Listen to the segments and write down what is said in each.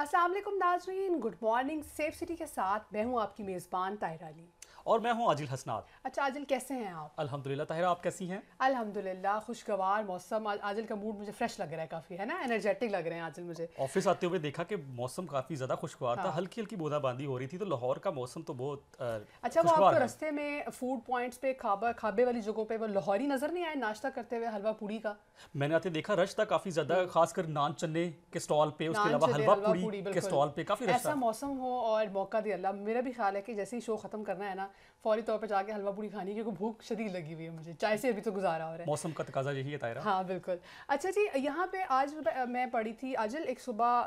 असलम नाजरीन good morning safe city के साथ मैं हूँ आपकी मेज़बान ताहिर अली और मैं हूं आजिल हसनाद अच्छा आजिल कैसे हैं आप अल्हम्दुलिल्लाह ताहिरा आप कैसी हैं अल्हम्दुलिल्लाह खुशगवार मौसम आजिल का मूड मुझे फ्रेश लग रहा है काफ़ी है ना एनर्जेटिक लग रहे हैं आजिल मुझे ऑफिस आते हुए देखा कि मौसम काफ़ी ज़्यादा खुशगवार हाँ। था हल्की हल्की बूंदाबांदी हो रही थी तो लाहौर का मौसम तो बहुत अच्छा वो आपको रस्ते में फूड पॉइंट पे खाबा खाबे वाली जगहों पर वो लाहौरी नज़र नहीं आए नाश्ता करते हुए हलवा पूड़ी का मैंने आते देखा रश था काफ़ी ज़्यादा हम्म। खासकर नान चने के स्टॉल पे उसके अलावा हलवा पूड़ी के स्टॉल पे काफ़ी ऐसा मौसम हो और मौका दे अल्लाह मेरा भी ख्याल है कि जैसे ही शो ख़त्म करना है ना फौरी तौर पर जाके हलवा पूरी खानी क्योंकि भूख शरीर लगी हुई है मुझे चाय से अभी तो गुजारा हो रहा है मौसम का तकाजा यही है तायरा हाँ बिल्कुल अच्छा जी यहाँ पे आज मैं पढ़ी थी आजल एक सुबह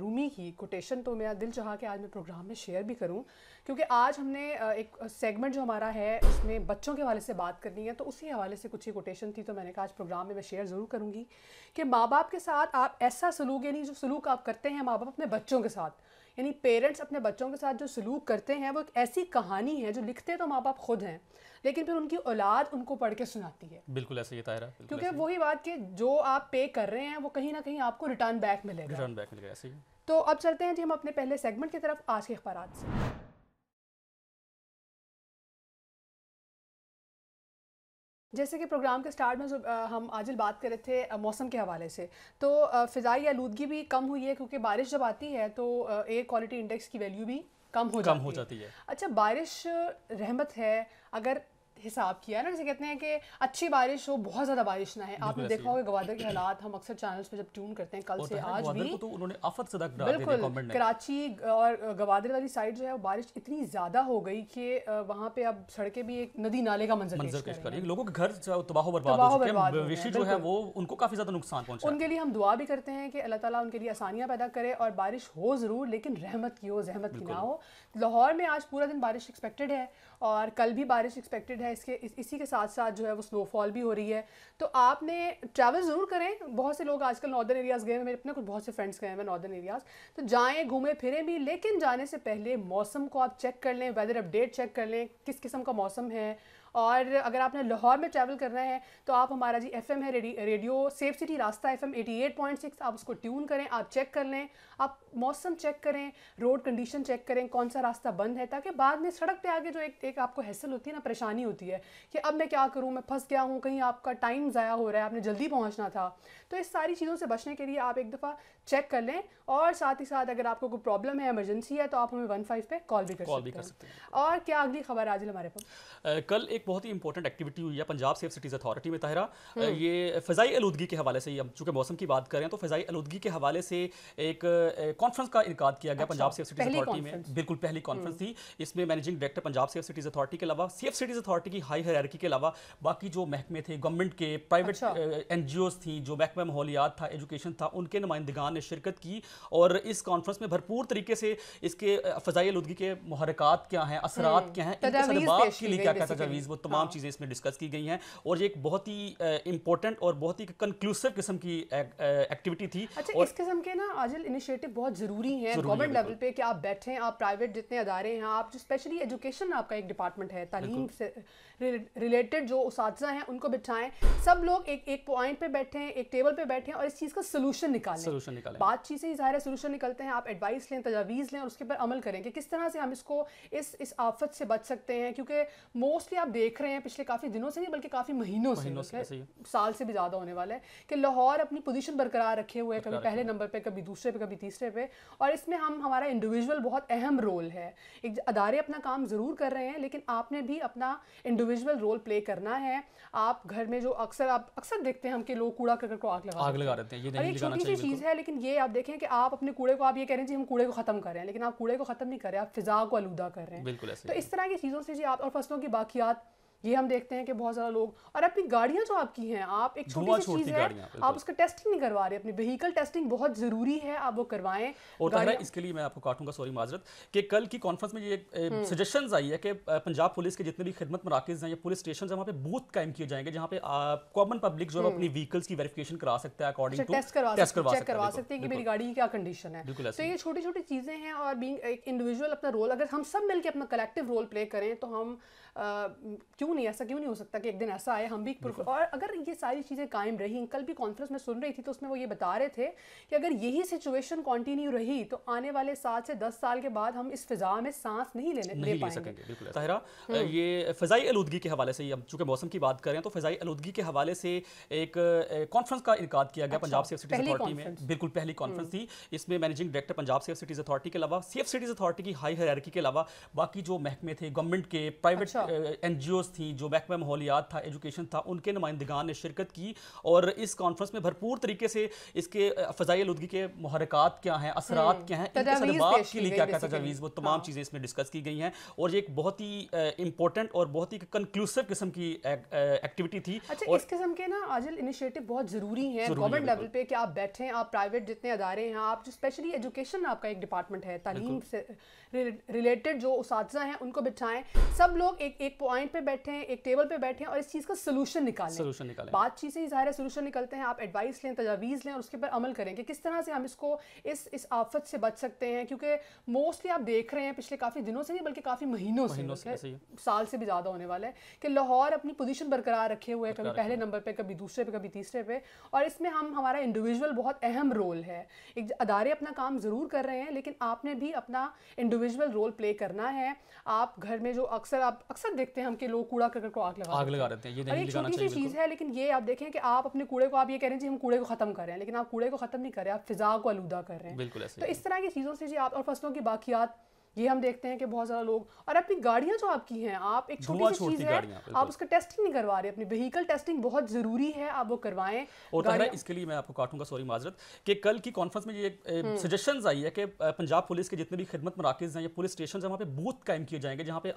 रूमी की कोटेशन तो मेरा दिल चाह के आज मैं प्रोग्राम में शेयर भी करूँ क्योंकि आज हमने एक सेगमेंट जो हमारा है उसमें बच्चों के हवाले से बात करनी है तो उसी हवाले से कुछ ही कोटेशन थी तो मैंने कहा आज प्रोग्राम में मैं शेयर ज़रूर करूँगी कि माँ बाप के साथ आप ऐसा सलूक यानी जो सलूक आप करते हैं माँ बाप अपने बच्चों के साथ यानी पेरेंट्स अपने बच्चों के साथ जो सलूक करते हैं वो एक ऐसी कहानी है जो लिखते तो माँ बाप खुद हैं लेकिन फिर उनकी औलाद उनको पढ़ के सुनाती है बिल्कुल ऐसे ही तायरा क्योंकि वही बात कि जो आप पे कर रहे हैं वो कहीं ना कहीं आपको रिटर्न बैक मिलेगा रिटर्न बैक मिलेगा ऐसे ही तो अब चलते हैं जी हम अपने पहले सेगमेंट की तरफ आज के अखबार से जैसे कि प्रोग्राम के स्टार्ट में जो हम आजिल बात कर रहे थे मौसम के हवाले से तो फ़िज़ाई आलूदगी भी कम हुई है क्योंकि बारिश जब आती है तो एयर क्वालिटी इंडेक्स की वैल्यू भी कम हो कम जाती हो जाती है अच्छा बारिश रहमत है अगर हिसाब किया है ना जैसे कहते हैं कि अच्छी बारिश हो बहुत ज़्यादा बारिश ना है आपने देखा होगा गवादर के हालात हम अक्सर चैनल्स पे जब ट्यून करते हैं कल से आज भी तो उन्होंने आफत से बिल्कुल कराची और गवादर वाली साइड जो है बारिश इतनी ज़्यादा हो गई कि वहाँ पे अब सड़कें भी एक नदी नाले का मंजर लोगों के घर तबाह बर्बाद जो है वो उनको काफ़ी ज़्यादा नुकसान पहुंचा उनके लिए हम दुआ भी करते हैं कि अल्लाह ताला उनके लिए आसानियाँ पैदा करे और बारिश हो ज़रूर लेकिन रहमत की हो जहमत की ना हो लाहौर में आज पूरा दिन बारिश एक्सपेक्टेड है और कल भी बारिश एक्सपेक्टेड है है इसके इस, इसी के साथ साथ जो है वो स्नोफॉल भी हो रही है तो आपने ट्रैवल ज़रूर करें बहुत से लोग आजकल नॉर्दर्न एरियाज़ गए हैं मेरे अपने कुछ बहुत से फ्रेंड्स गए हैं नॉर्दर्न एरियाज़ तो जाएँ घूमें फिरें भी लेकिन जाने से पहले मौसम को आप चेक कर लें वेदर अपडेट चेक कर लें किस किस्म का मौसम है और अगर आपने लाहौर में ट्रैवल करना है तो आप हमारा जी एफ है रेडियो सेफ सिटी रास्ता एफ एम आप उसको ट्यून करें आप चेक कर लें आप मौसम चेक करें रोड कंडीशन चेक करें कौन सा रास्ता बंद है ताकि बाद में सड़क पे आगे जो एक एक आपको हैसल होती है ना परेशानी होती है कि अब मैं क्या करूँ मैं फंस गया हूँ कहीं आपका टाइम ज़ाया हो रहा है आपने जल्दी पहुँचना था तो इस सारी चीज़ों से बचने के लिए आप एक दफ़ा चेक कर लें और साथ ही साथ अगर आपको कोई प्रॉब्लम है इमरजेंसी है तो आप हमें वन फाइव पर कॉल भी कर कॉल भी कर सकते हैं और क्या अगली खबर आज हमारे पास कल एक बहुत ही इंपॉर्टेंट एक्टिविटी हुई है पंजाब सेफ सिटीज़ अथॉरिटी में तहरा हम्म। ये फ़जाई आलूदगी के हवाले से हम चूँकि मौसम की बात करें तो फ़जाई आलूदगी के हवाले से एक कॉन्फ्रेंस का इनका किया गया अच्छा, पंजाब सेफ सिटीज़ अथॉरिटी में बिल्कुल पहली कॉन्फ्रेंस हम्म। थी इसमें managing director Punjab safe cities authority के अलावा सेफ सिटीज़ अथॉरिटी की हाई हरारकी के अलावा बाकी जो महकमे थे गवर्नमेंट के प्राइवेट अच्छा। एन थी जो महकमा माहौलियात था एजुकेशन था उनके नुमाइंदगान ने शिरकत की और इस कॉन्फ्रेंस में भरपूर तरीके से इसके फजाई उदगी के महरक़ात क्या हैं असरात हम्म, क्या हैं इसबाब के लिए क्या क्या तजावीज़ वो तमाम हाँ। चीज़ें इसमें डिस्कस की गई हैं और ये एक बहुत ही इंपॉर्टेंट और बहुत ही कंक्लूसिव किस्म की एक्टिविटी थी अच्छा इस किस्म के ना आजल इनिशिएटिव बहुत ज़रूरी हैं गवर्नमेंट लेवल पे कि आप बैठे आप प्राइवेट जितने अदारे हैं आप जो स्पेशली एजुकेशन आपका एक डिपार्टमेंट है तालीम से रिलेटेड जो उस हैं उनको बिठाएं सब लोग एक एक पॉइंट पे बैठे एक टेबल पे बैठे और इस चीज़ का सोल्यूशन निकालें निकल बातचीत से ही ज़ाहिर सोल्यूशन निकलते हैं आप एडवाइस लें तजावीज़ लें और उसके ऊपर अमल करें कि किस तरह से हम इसको इस इस आफत से बच सकते हैं क्योंकि मोस्टली आप देख रहे हैं पिछले काफ़ी दिनों से नहीं बल्कि काफ़ी महीनों से साल से भी ज़्यादा होने वाला है कि लाहौर अपनी पोजिशन बरकरार रखे हुए हैं कभी पहले नंबर पर कभी दूसरे पे कभी तीसरे पे और इसमें हम हमारा इंडिविजुअल बहुत अहम रोल है एक अदारे अपना काम ज़रूर कर रहे हैं लेकिन आपने भी अपना इंडिविजुअल रोल प्ले करना है आप घर में जो अक्सर आप अक्सर देखते हैं हम कि लोग कूड़ा करकट को आग लगा आग लगा देते हैं ये छोटी सी चीज़ है लेकिन लेकिन ये आप देखें कि आप अपने कूड़े को आप ये कह रहे हैं जी हम कूड़े को ख़त्म कर रहे हैं लेकिन आप कूड़े को ख़त्म नहीं कर रहे आप फिजा को आलूदा कर रहे हैं तो इस तरह की चीज़ों से जी आप और फसलों की बाकियात ये हम देखते हैं कि बहुत ज्यादा लोग और अपनी गाड़ियां जो आपकी हैं आप एक छोटी सी चीज़ है आप उसका टेस्टिंग नहीं करवा रहे अपनी व्हीकल टेस्टिंग बहुत ज़रूरी है आप वो करवाएं और इसके लिए मैं आपको काटूंगा सॉरी माजरत कि कल की कॉन्फ्रेंस में ये सजेशन हम्म। आई है कि पंजाब पुलिस के जितने भी खिदमत मराकज़ हैं या पुलिस स्टेशन वहाँ पे बूथ कायम किए जाएंगे जहाँ पे कॉमन पब्लिक जो हम्म। है अपनी व्हीकल्स की वेरिफिकेशन करा सकते हैं अकॉर्डिंग टू टेस्ट करवा चेक करवा सकते हैं कि मेरी गाड़ी की क्या कंडीशन है तो ये छोटी छोटी चीज़ें हैं और बींग इंडिविजुअल अपना रोल अगर हम सब मिलकर अपना कलेक्टिव रोल प्ले करें तो हम क्यों नहीं ऐसा क्यों नहीं हो सकता कि एक दिन ऐसा आए हम भी और अगर ये सारी चीज़ें कायम रही कल भी कॉन्फ्रेंस में सुन रही थी तो उसमें वो ये बता रहे थे कि अगर यही सिचुएशन कंटिन्यू रही तो आने वाले सात से दस साल के बाद हम इस फिजा में सांस नहीं लेने नहीं ले, ले सकेंगे बिल्कुल ताहिरा हम्म। ये फ़जाई आलूदगी के हवाले से हम चूँकि मौसम की बात करें तो फ़जाई आलूदगी के हवाले से एक कॉन्फ्रेंस का इनका किया गया अच्छा, पंजाब सेफ सिटीज़ अथॉरिटी में बिल्कुल पहली कॉन्फ्रेंस हम्म। थी इसमें managing director Punjab safe cities authority के अलावा सेफ सिटीज़ अथॉरिटी की हाई हरारकी के अलावा बाकी जो महकमे थे गवर्नमेंट के प्राइवेट एन जी ओज थी जो महकमा माहौलियात था एजुकेशन था उनके नुमाइंदगान ने शिरकत की और इस कॉन्फ्रेंस में भरपूर तरीके से इसके फ़जाई आलूगी के महरक़ात क्या हैं असरात हम्म। क्या हैं इनके के लिए क्या क्या तजावीज़ वो तमाम हाँ। चीज़ें इसमें डिस्कस की गई हैं और ये एक बहुत ही इंपॉर्टेंट और बहुत ही कंक्लूसिव किस्म की एक्टिविटी थी अच्छा इस किस्म के ना आजल इनिशिएटिव बहुत ज़रूरी हैं गवर्नमेंट लेवल पे कि आप बैठें आप प्राइवेट जितने अदारे हैं आप जो स्पेशली एजुकेशन आपका एक डिपार्टमेंट है तालीम से रिलेटेड जो उस हैं उनको बिठाएं सब लोग एक एक पॉइंट पे बैठे हैं एक टेबल पे बैठे हैं और इस चीज़ का सोल्यूशन निकालें सोल्यूशन निकालें बातचीत से ही ज़ाहिर है सोल्यूशन निकलते हैं आप एडवाइस लें तजावीज़ लें और उसके ऊपर अमल करें कि किस तरह से हम इसको इस इस आफत से बच सकते हैं क्योंकि मोस्टली आप देख रहे हैं पिछले काफ़ी दिनों से नहीं बल्कि काफ़ी महीनों से साल से भी ज़्यादा होने वाला है कि लाहौर अपनी पोजिशन बरकरार रखे हुए हैं कभी पहले नंबर पर कभी दूसरे पे कभी तीसरे पे और इसमें हम हमारा इंडिविजुअल बहुत अहम रोल है एक अदारे अपना काम ज़रूर कर रहे हैं लेकिन आपने भी अपना इंडिविजुअल रोल प्ले करना है आप घर में जो अक्सर आप अक्सर अक्सर देखते हैं हम कि लोग कूड़ा करकट को आग लगा आग लगा देते हैं ये नहीं छोटी सी चीज़ है लेकिन ये आप देखें कि आप अपने कूड़े को आप ये कह रहे हैं जी हम कूड़े को खत्म कर रहे हैं लेकिन आप कूड़े को खत्म नहीं कर रहे आप फिजा को आलूदा कर रहे हैं तो इस तरह की चीज़ों से जी आप और फसलों की बाकियात ये हम देखते हैं कि बहुत सारा लोग और अपनी गाड़ियां जो आपकी हैं आप एक छोटी सी चीज़ है आप उसका टेस्टिंग नहीं करवा रहे अपनी व्हीकल टेस्टिंग बहुत ज़रूरी है आप वो करवाएं और तो इसके लिए मैं आपको काटूंगा सॉरी माजरत कि कल की कॉन्फ्रेंस में ये सजेशन हम्म। आई है कि पंजाब पुलिस के जितने भी खिदमत मराकज़ हैं या पुलिस स्टेशन है वहाँ पे बूथ कायम किए जाएंगे जहाँ पे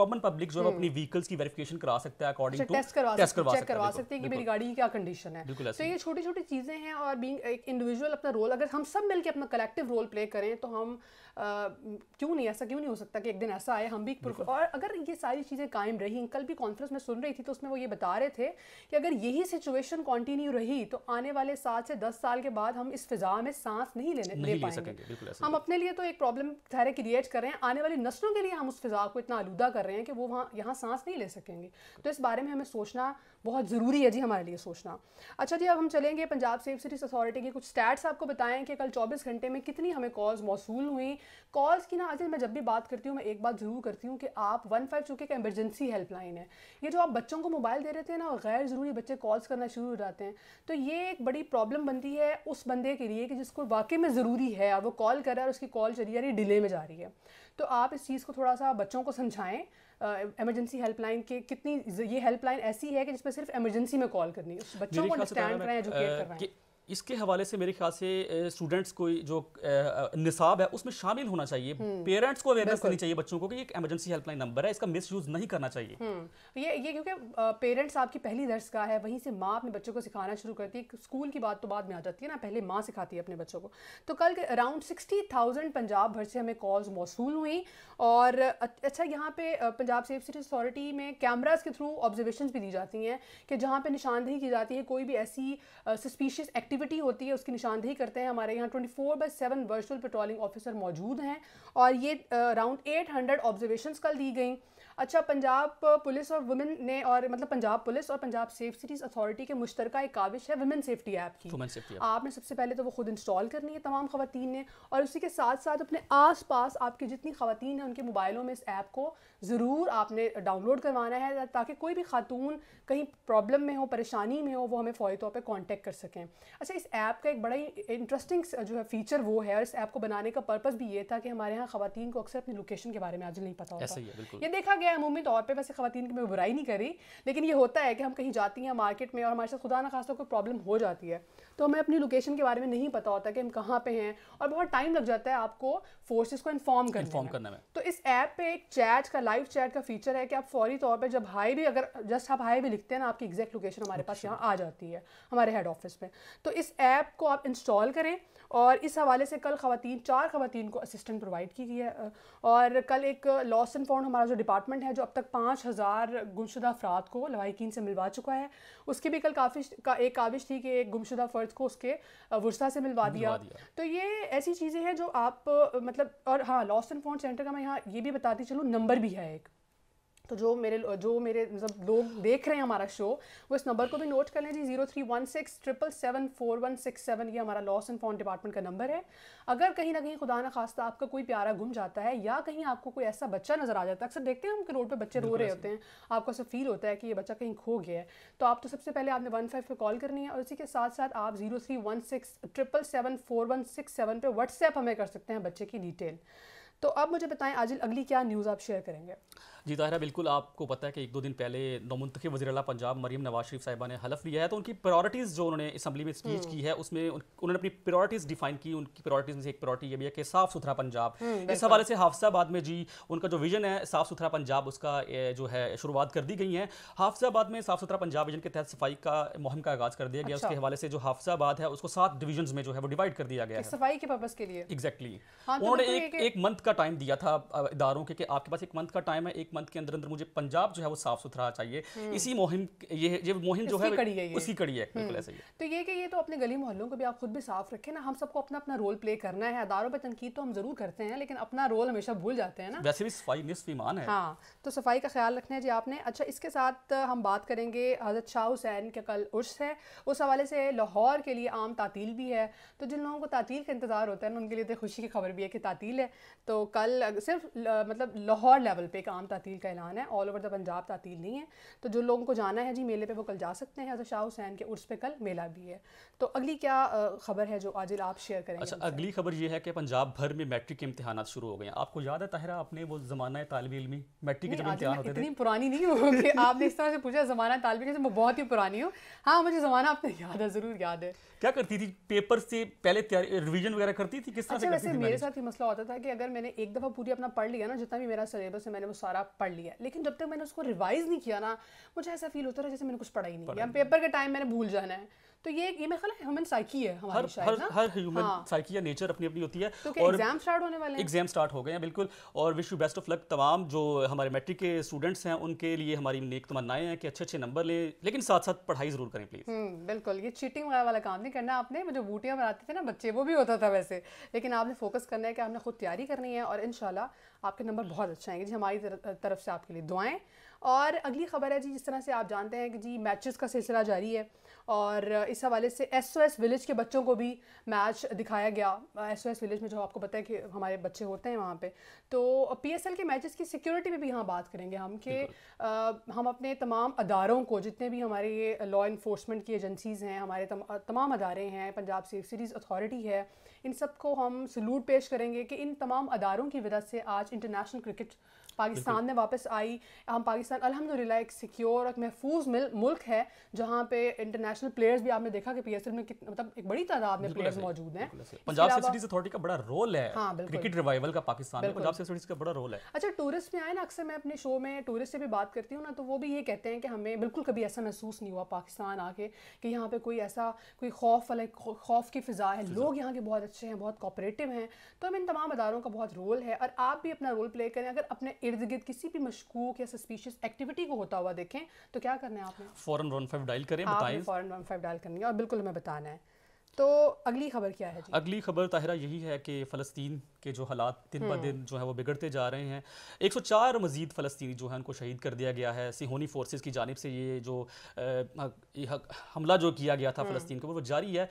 कॉमन पब्लिक जो है हम्म। अपनी व्हीकल्स की वेरिफिकेशन करा अच्छा, सकते हैं अकॉर्डिंग टू टेस्ट करवा करवा सकते हैं कि मेरी गाड़ी की क्या कंडीशन है तो ये छोटी छोटी चीज़ें हैं और बींग एक इंडिविजुअल अपना रोल अगर हम सब मिलकर अपना कलेक्टिव रोल प्ले करें तो हम क्यों नहीं ऐसा क्यों नहीं हो सकता कि एक दिन ऐसा आए हम भी और अगर ये सारी चीज़ें कायम रही कल भी कॉन्फ्रेंस में सुन रही थी तो उसमें वो ये बता रहे थे कि अगर यही सिचुएशन कॉन्टिन्यू रही तो आने वाले सात से दस साल के बाद हम इस फिजा में सांस नहीं लेने ले पाएंगे हम अपने लिए तो एक प्रॉब्लम ठहरे क्रिएट कर रहे हैं आने वाली नस्लों के लिए हम उस फिजा को इतना आलूदा कर रहे हैं कि वो वहाँ यहाँ सांस नहीं ले सकेंगे तो इस बारे में हमें सोचना बहुत ज़रूरी है जी हमारे लिए सोचना अच्छा जी अब हम चलेंगे पंजाब सेफ सिटीज़ अथॉरिटी के कुछ स्टैट्स आपको बताएं कि कल 24 घंटे में कितनी हमें कॉल्स मौसू हुई कॉल्स की ना आज मैं जब भी बात करती हूँ मैं एक बात ज़रूर करती हूँ कि आप वन फाइव चूँकि एक एमरजेंसी हेल्पलाइन है ये जो आप बच्चों को मोबाइल दे रहे थे ना गैर ज़रूरी बच्चे कॉल्स करना शुरू हो जाते हैं तो ये एक बड़ी प्रॉब्लम बनती है उस बंदे के लिए कि जिसको वाकई में ज़रूरी है और वो कॉल कर रहा है और उसकी कॉल चली जा रही है डिले में जा रही है तो आप इस चीज़ को थोड़ा सा बच्चों को समझाएँ एमरजेंसी हेल्पलाइन के कितनी ये हेल्पलाइन ऐसी है कि जिसमें सिर्फ एमरजेंसी में कॉल करनी है बच्चों को अंडरस्टैंड करें एजुकेट कराएं इसके हवाले से मेरे ख्याल से स्टूडेंट्स को जो निसाब है उसमें शामिल होना चाहिए पेरेंट्स हम्म। को अवेयरनेस करनी चाहिए बच्चों को कि एक इमरजेंसी हेल्पलाइन नंबर है इसका मिस यूज नहीं करना चाहिए हम्म। ये ये क्योंकि पेरेंट्स आपकी पहली दर्ज का है वहीं से माँ अपने बच्चों को सिखाना शुरू करती है स्कूल की बात तो बाद में आ जाती है ना पहले माँ सिखाती है अपने बच्चों को तो कल अराउंड सिक्सटी थाउजेंड पंजाब भर से हमें कॉल्स मौसू हुई और अच्छा यहाँ पे पंजाब सेफ सिटी अथॉरिटी में कैमराज के थ्रू ऑब्जर्वेशन भी दी जाती हैं कि जहाँ पर निशानदेही की जाती है कोई भी ऐसी सस्पिशियस एक्टिव एक्टिविटी होती है उसकी निशानदेही करते हैं हमारे यहाँ twenty four by seven virtual patrolling officer मौजूद हैं और ये अराउंड एट हंड्रेड ऑब्जर्वेशन कल दी गई अच्छा पंजाब पुलिस और वुमेन ने और मतलब पंजाब पुलिस और पंजाब सेफ सिटीज़ अथॉरिटी के मुश्तर एक काविश है वुमेन सेफ्टी ऐप की आपने सबसे पहले तो वो खुद इंस्टॉल करनी है तमाम खातन ने और उसी के साथ साथ अपने आस पास आपकी जितनी खातन हैं उनके मोबाइलों में इस ऐप को ज़रूर आपने डाउनलोड करवाना है ताकि कोई भी खातून कहीं प्रॉब्लम में हो परेशानी में हो वो हमें फ़ौरी तौर पर कॉन्टेक्ट कर सकें अच्छा इस ऐप का एक बड़ा ही इंटरेस्टिंग जो है फ़ीचर वो है और इस ऐप को बनाने का पर्पज़ भी ये था कि हमारे यहाँ खातन को अक्सर अपनी लोकेशन के बारे में आज नहीं पता होता ये देखा गया अमूमी तौर पर वैसे खातन की मैं बुराई नहीं करी लेकिन ये होता है कि हम कहीं जाती हैं मार्केट में और हमारे साथ खुदा ना खासा कोई प्रॉब्लम हो जाती है तो हमें अपनी लोकेशन के बारे में नहीं पता होता कि हम कहाँ पे हैं और बहुत टाइम लग जाता है आपको फोर्सेस को इन्फॉर्म करने, करने में तो इस ऐप पे एक चैट का लाइव चैट का फीचर है कि आप फौरी तौर पे जब हाई भी अगर जस्ट आप हाई भी लिखते हैं ना आपकी एग्जैक्ट लोकेशन हमारे पास अच्छा। यहाँ आ जाती है हमारे हेड ऑफिस में तो इस ऐप को आप इंस्टॉल करें और इस हवाले से कल खातन चार खातन को असिस्टेंट प्रोवाइड की गई है और कल एक लॉस एंड फाउंड हमारा जो डिपार्टमेंट है जो अब तक पाँच हज़ार गुमशुदा अफराद को लवाकिन से मिलवा चुका है उसकी भी कल काफ़ी का एक काविश थी कि एक गुमशुदा फ़र्द को उसके वर्षा से मिलवा दिया।, दिया तो ये ऐसी चीज़ें हैं जो आप मतलब और हाँ लॉस एंड फाउंड सेंटर का मैं यहाँ ये भी बताती चलूँ नंबर भी है एक तो जो मेरे जो मेरे मतलब लोग देख रहे हैं हमारा शो वो इस नंबर को भी नोट कर लें ji zero three one six triple seven four one six seven ये हमारा लॉस एंड फाउंड डिपार्टमेंट का नंबर है अगर कहीं ना कहीं खुदा ना खास्ता आपका कोई प्यारा गुम जाता है या कहीं आपको कोई ऐसा बच्चा नज़र आ जाता है अक्सर देखते हैं हम कि रोड पर बच्चे रो रहे होते हैं आपको ऐसा फील होता है कि ये बच्चा कहीं खो गया है तो आप तो सबसे पहले आपने वन फाइव पर कॉल करनी है और इसी के साथ साथ आप zero three one six triple seven four one six seven पर व्हाट्सएप हमें कर सकते हैं बच्चे की डिटेल तो अब मुझे बताएं आजिल अगली क्या न्यूज़ आप शेयर करेंगे जी ताहिरा बिल्कुल आपको पता है कि एक दो दिन पहले नौमंतखी वजी अला पंजाब मरीम नवाज शरीफ साहिबा ने हलफ लिया है तो उनकी प्रायोरिटीज़ जो उन्होंने इसम्बली में स्पीच हम्म। की है उसमें उन्होंने अपनी प्रायोरिटीज़ डिफाइन की उनकी प्रायोरिटीज़ में से एक प्रायोरिटी ये भी है कि साफ़ सुथरा पंजाब हम्म, इस हवाले से हाफसाबाद में जी उनका जो विजन है साफ़ सुथरा पंजाब उसका जो है शुरुआत कर दी गई है हाफसाबाद में साफ़ सुथरा पंजाब विजन के तहत सफाई का मुहिम का आगाज़ कर दिया गया अच्छा। उसके हवाले से जो हाफसाबाद है उसको सात डिवीजन में जो है वो डिवाइड कर दिया गया सफाई के पर्पज़ के लिए एग्जैक्टली हाँ, तो उन्होंने मतलब एक मंथ का टाइम दिया था इदारों के कि आपके पास एक मंथ का टाइम है एक मंथ के अंदर अंदर मुझे पंजाब जो है वो साफ सुथरा चाहिए हम्म। इसी मुहिम ये ये मुहिम जो है कड़ी है उसकी कड़ी है हम्म। बिल्कुल ऐसे ही तो ये कि ये तो अपने गली मोहल्लों को भी आप खुद भी साफ रखें ना हम सबको अपना अपना रोल प्ले करना है अदारों पर तनकीद तो हम जरूर करते हैं लेकिन अपना रोल हमेशा भूल जाते हैं ना वैसे भी सफाई निस्फ ईमान है हाँ तो सफाई का ख्याल रखना है जी आपने अच्छा इसके साथ हम बात करेंगे हजरत शाह हुसैन का कल उर्स है उस हवाले से लाहौर के लिए आम तातील भी है तो जिन लोगों को तातील का इंतज़ार होता है ना उनके लिए तो खुशी की खबर भी है कि तातील है तो तो कल सिर्फ ल, मतलब लाहौर लेवल पे एक आम तातील का ऐलान है ऑल ओवर द पंजाब तातील नहीं है तो जो लोगों को जाना है जी मेले पे वो कल जा सकते हैं हजरत शाह हुसैन के उर्स पे कल मेला भी है तो अगली क्या खबर है जो आज आप शेयर करें अच्छा अगली खबर ये है कि पंजाब भर में मैट्रिक के इम्तहान शुरू हो गए हैं आपको याद है ताहरा आपने वो ज़माना तालब इलमी मैट्रिक के जब इम्तहान होते इतनी पुरानी नहीं होगी आपने इस तरह से पूछा ज़माना तालब इलम मैं बहुत ही पुरानी हूँ हाँ मुझे ज़माना आपने याद है ज़रूर याद है क्या करती थी पेपर से पहले रिविजन वगैरह करती थी किस तरह से अच्छा, मेरे साथ ही मसला होता था कि अगर मैंने मैंने एक दफ़ा पूरी अपना पढ़ लिया ना जितना भी मेरा सिलेबस है मैंने वो सारा पढ़ लिया लेकिन जब तक मैंने उसको रिवाइज़ नहीं किया ना मुझे ऐसा फील होता रहा जैसे मैंने कुछ पढ़ा ही नहीं किया पेपर के टाइम मैंने भूल जाना है तो ये ये मेरे ख्याल ह्यूमन साइकी है हमारी हर हर हर ह्यूमन हाँ। साइकी या नेचर अपनी अपनी होती है तो और एग्जाम स्टार्ट होने वाले हैं एग्जाम स्टार्ट हो गए हैं बिल्कुल और wish you best of luck तमाम जो हमारे मैट्रिक के स्टूडेंट्स हैं उनके लिए हमारी नेक तमन्नाएं हैं कि अच्छे अच्छे नंबर लें लेकिन साथ साथ पढ़ाई जरूर करें प्लीज हम्म, बिल्कुल ये चीटिंग वगैरह वाला काम नहीं करना आपने जो बूटियाँ बनाते थे ना बच्चे वो भी होता था वैसे लेकिन आपने फोकस करना है कि आपने खुद तैयारी करनी है और इन आपके नंबर बहुत अच्छे आएंगे जी हमारी तरफ से आपके लिए दुआएँ और अगली खबर है जी जिस तरह से आप जानते हैं कि जी मैचेस का सिलसिला जारी है और इस हवाले से एस एस विलेज के बच्चों को भी मैच दिखाया गया एस विलेज में जो आपको पता है कि हमारे बच्चे होते हैं वहाँ पे तो पी एस एल के मैचेस की सिक्योरिटी में भी यहाँ बात करेंगे हम कि हम अपने तमाम अदारों को जितने भी हमारे ये लॉ इन्फोर्समेंट की एजेंसीज़ हैं हमारे तम, तमाम अदारे हैं पंजाब सेफ सीरीज़ अथॉरिटी है इन सब को हम सलूट पेश करेंगे कि इन तमाम अदारों की वजह से आज इंटरनेशनल क्रिकेट पाकिस्तान में वापस आई हम पाकिस्तान अलहमदिल्ला एक सिक्योर और महफूज मुल्क है जहाँ पे इंटरनेशनल प्लेयर्स भी आपने देखा कि एल में मतलब एक बड़ी तादाद में प्लेयर्स मौजूद हैं पंजाब सिटीज अथॉरिटी का बड़ा रोल है हाँ, क्रिकेट रिवाइवल का पाकिस्तान में पंजाब सिटीज का बड़ा रोल है अच्छा टूरिस्ट में आए ना अक्सर मैं अपने शो में टूरिस्ट से भी बात करती हूँ ना तो वो भी ये कहते हैं कि हमें बिल्कुल कभी ऐसा महसूस नहीं हुआ पाकिस्तान आके कि यहाँ पर कोई ऐसा कोई खौफ वाला खौफ की फिजा है लोग यहाँ के बहुत अच्छे हैं बहुत कॉपरेटिव हैं तो हम इन तमाम अदारों का बहुत रोल है और आप भी अपना रोल प्ले करें अगर अपने इर्द गिर्द किसी भी मशकूक या सस्पिशियस एक्टिविटी को होता हुआ देखें तो क्या करना है आपने फॉरन वन फाइव डायल करें बताएं फॉरन वन फाइव डायल करनी है और बिल्कुल हमें बताना है तो अगली खबर क्या है जी? अगली खबर ताहिरा यही है कि फ़लस्तीन के जो हालात दिन ब हम्म। दिन जो है वो बिगड़ते जा रहे हैं 104 मजीद फलस्तनी जो है उनको शहीद कर दिया गया है सिहोनी फोर्सेस की जानब से ये जो हमला जो किया गया था हम्म। फ़लस्तीन के ऊपर वो जारी है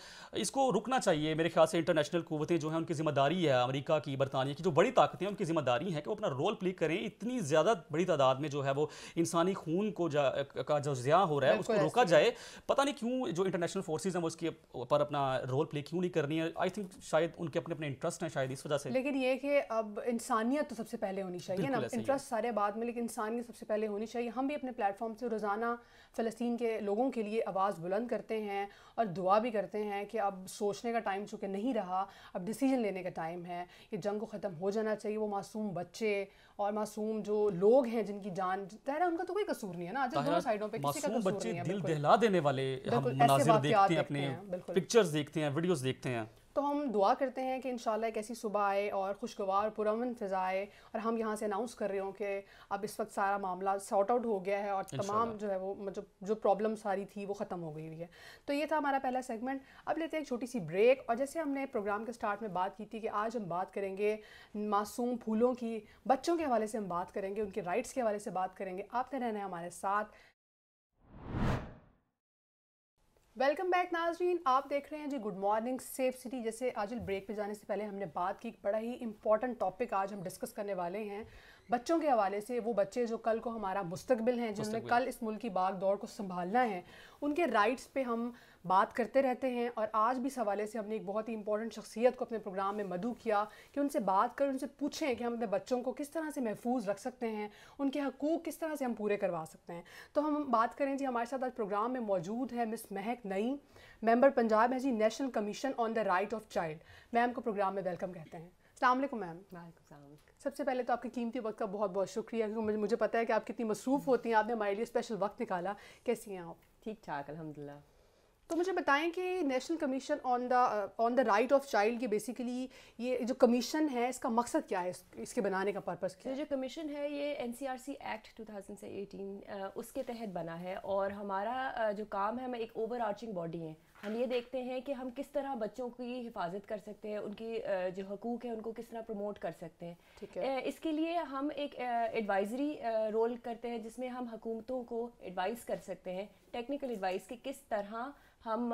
इसको रुकना चाहिए मेरे ख्याल से इंटरनेशनल कुतें जो हैं उनकी जिम्मेदारी है अमरीका की बरतानिया की जो बड़ी ताकतें हैं उनकी जिम्मेदारी है कि वो अपना रोल प्ले करें इतनी ज़्यादा बड़ी तादाद में जो है वो इंसानी खून को का जो ज़्या हो रहा है उसको रोका जाए पता नहीं क्यों जो इंटरनेशनल फोर्सेज हैं वो उसके ऊपर अपना रोल प्ले क्यों नहीं कर रही है आई थिंक शायद उनके अपने अपने इंटरेस्ट हैं शायद इस वजह से लेकिन ये कि अब इंसानियत तो सबसे पहले होनी चाहिए ना इंटरेस्ट सारे बाद में लेकिन इंसानियत सबसे पहले होनी चाहिए हम भी अपने प्लेटफॉर्म से रोज़ाना फ़लस्तीन के लोगों के लिए आवाज़ बुलंद करते हैं और दुआ भी करते हैं कि अब सोचने का टाइम चूँकि नहीं रहा अब डिसीजन लेने का टाइम है ये जंग को ख़त्म हो जाना चाहिए वो मासूम बच्चे और मासूम जो लोग हैं जिनकी जान तहरा उनका तो कोई कसूर नहीं है ना दोनों साइडों पर किसी का कसूर नहीं है पिक्चर्स देखते हैं वीडियोज़ देखते हैं तो हम दुआ करते हैं कि इन एक ऐसी सुबह आए और खुशगवार पुरमन फ़िज़ा आए और हम यहाँ से अनाउंस कर रहे हों कि अब इस वक्त सारा मामला सॉर्ट आउट हो गया है और तमाम जो है वो मतलब जो प्रॉब्लम सारी थी वो ख़त्म हो गई हुई है तो ये था हमारा पहला सेगमेंट अब लेते हैं एक छोटी सी ब्रेक और जैसे हमने प्रोग्राम के स्टार्ट में बात की थी कि आज हम बात करेंगे मासूम फूलों की बच्चों के हवाले से हम बात करेंगे उनके राइट्स के हवाले से बात करेंगे आपने रहना है हमारे साथ वेलकम बैक नाजरीन आप देख रहे हैं ji good morning safe city जैसे आज ब्रेक पे जाने से पहले हमने बात की बड़ा ही इंपॉर्टेंट टॉपिक आज हम डिस्कस करने वाले हैं बच्चों के हवाले से वो बच्चे जो कल को हमारा मुस्तबिल हैं जिन्होंने कल इस मुल्क की बाग दौड़ को संभालना है उनके राइट्स पे हम बात करते रहते हैं और आज भी सवाले से हमने एक बहुत ही इंपॉर्टेंट शख्सियत को अपने प्रोग्राम में मधु किया कि उनसे बात कर उनसे पूछें कि हम अपने बच्चों को किस तरह से महफूज रख सकते हैं उनके हकूक़ किस तरह से हम पूरे करवा सकते हैं तो हम बात करें जी हमारे साथ आज प्रोग्राम में मौजूद है मिस महक नई मेम्बर पंजाब है ji national commission on the right of child ma'am को प्रोग्राम में वेलकम कहते हैं अल्लाम मैम सबसे पहले तो आपके कीमती वक्त का बहुत बहुत शुक्रिया क्योंकि मुझे पता है कि आप कितनी मसरूफ़ होती हैं आपने हमारे लिए स्पेशल वक्त निकाला कैसी हैं आप ठीक ठाक अलहमदिल्ला तो मुझे बताएं कि national commission on the on the right of child ये बेसिकली ये जो कमीशन है इसका मकसद क्या है इसके बनाने का पर्पज़ क्या तो है जो कमीशन है ये एन एक्ट 2018 उसके तहत बना है और हमारा uh, जो काम है हम एक ओवर आर्चिंग बॉडी है हम ये देखते हैं कि हम किस तरह बच्चों की हिफाजत कर सकते हैं उनकी uh, जो हकूक़ है उनको किस तरह प्रमोट कर सकते हैं ठीक है uh, इसके लिए हम एक एडवाइजरी रोल करते हैं जिसमें हम हकूमतों को एडवाइस कर सकते हैं टेक्निकल एडवाइस कि किस तरह हम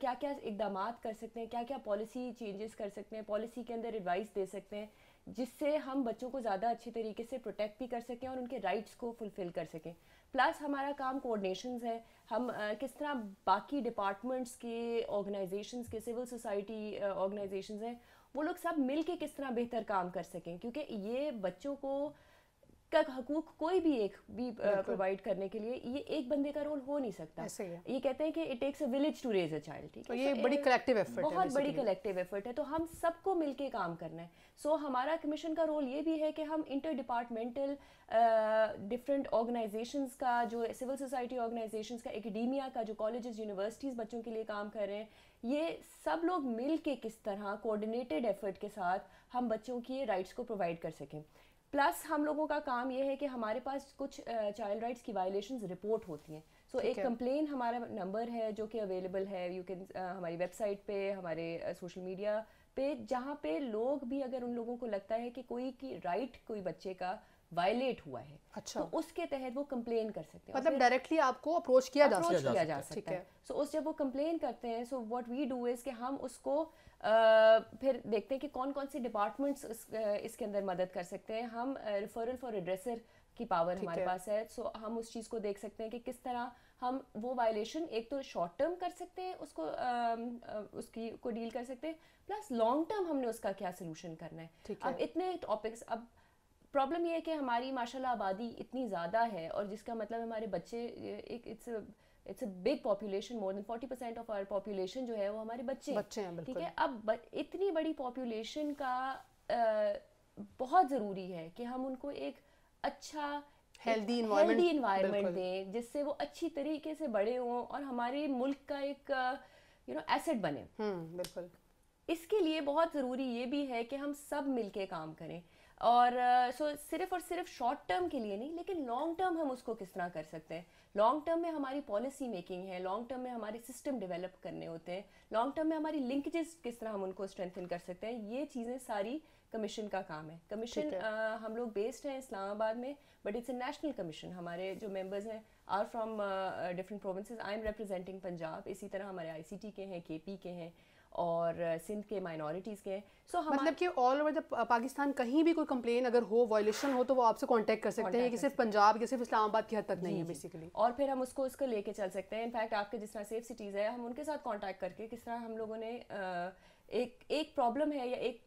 क्या क्या इकदाम कर सकते हैं क्या क्या पॉलिसी चेंजेस कर सकते हैं पॉलिसी के अंदर एडवाइस दे सकते हैं जिससे हम बच्चों को ज़्यादा अच्छे तरीके से प्रोटेक्ट भी कर सकें और उनके राइट्स को फुलफ़िल कर सकें प्लस हमारा काम कोऑर्डिनेशन है हम आ, किस तरह बाकी डिपार्टमेंट्स के ऑर्गेनाइजेशंस के सिविल सोसाइटी ऑर्गेनाइजेशंस हैं वो लोग सब मिल के किस तरह बेहतर काम कर सकें क्योंकि ये बच्चों को का हकूक कोई भी एक भी प्रोवाइड करने के लिए ये एक बंदे का रोल हो नहीं सकता ऐसे है। ये कहते हैं कि it takes a village to raise a child ठीक है तो ये बड़ी कलेक्टिव एफर्ट बहुत बड़ी कलेक्टिव एफर्ट है तो हम सबको मिलके काम करना है सो so, हमारा कमीशन का रोल ये भी है कि हम इंटर डिपार्टमेंटल डिफरेंट ऑर्गेनाइजेशन का जो सिविल सोसाइटी ऑर्गेनाइजेशन का एकेडमिया का जो कॉलेज यूनिवर्सिटीज़ बच्चों के लिए काम कर रहे हैं ये सब लोग मिल के किस तरह कोऑर्डिनेटेड एफर्ट के साथ हम बच्चों की राइट्स को प्रोवाइड कर सकें प्लस हम लोगों का काम ये है कि हमारे पास कुछ चाइल्ड राइट्स की वायलेशन रिपोर्ट होती हैं सो so, एक कंप्लेन हमारा नंबर है जो कि अवेलेबल है यू कैन uh, हमारी वेबसाइट पे हमारे सोशल uh, मीडिया पे जहाँ पे लोग भी अगर उन लोगों को लगता है कि कोई की राइट right, कोई बच्चे का वायलेट हुआ है अच्छा तो उसके तहत वो कंप्लेन कर सकते हैं मतलब डायरेक्टली आपको अप्रोच किया जा सकता है किया जा सकता है सो उस जब वो कंप्लेन करते हैं so what we do is कि हम उसको फिर देखते हैं कि कौन कौन से डिपार्टमेंट्स इसके अंदर मदद कर सकते हैं हम रेफरल फॉर एड्रेसर की पावर हमारे पास है सो हम उस चीज़ को देख सकते हैं कि किस तरह हम वो वायलेशन एक तो शॉर्ट टर्म कर सकते हैं उसको उसकी को डील कर सकते हैं प्लस लॉन्ग टर्म हमने उसका क्या सोल्यूशन करना है अब इतने टॉपिक्स अब प्रॉब्लम ये है कि हमारी माशाल्लाह आबादी इतनी ज़्यादा है और जिसका मतलब हमारे बच्चे एक it's it's a big population more than forty percent of our population जो है वो हमारे बच्चे बच्चे हैं ठीक है अब इतनी बड़ी पॉपुलेशन का आ, बहुत ज़रूरी है कि हम उनको एक अच्छा हेल्दी हेल्दी इन्वायरमेंट दें जिससे वो अच्छी तरीके से बड़े हों और हमारे मुल्क का एक यू नो एसेट बने हम्म, बिल्कुल इसके लिए बहुत ज़रूरी ये भी है कि हम सब मिलके काम करें और सो uh, so, सिर्फ और सिर्फ शॉर्ट टर्म के लिए नहीं लेकिन लॉन्ग टर्म हम उसको किस तरह कर सकते हैं लॉन्ग टर्म में हमारी पॉलिसी मेकिंग है लॉन्ग टर्म में हमारे सिस्टम डेवलप करने होते हैं लॉन्ग टर्म में हमारी लिंकेजेस किस तरह हम उनको स्ट्रेंथन कर सकते हैं ये चीज़ें सारी कमीशन का काम है कमीशन uh, हम लोग बेस्ड हैं इस्लामाबाद में but it's a national commission हमारे जो मेम्बर्स हैं are from different provinces I am representing Punjab इसी तरह हमारे आई के हैं के के हैं और सिंध के माइनॉरिटीज़ के सो so, मतलब कि ऑल ओवर द पाकिस्तान कहीं भी कोई कंप्लेन अगर हो वॉयेशन हो तो वो आपसे कांटेक्ट कर सकते हैं कि सिर्फ पंजाब या सिर्फ इस्लामाबाद की हद तक नहीं है बेसिकली और फिर हम उसको उसको लेके चल सकते हैं इनफैक्ट आपके जिस तरह सेफ सिटीज़ है हम उनके साथ कॉन्टैक्ट करके किस तरह हम लोगों ने आ, एक एक प्रॉब्लम है या एक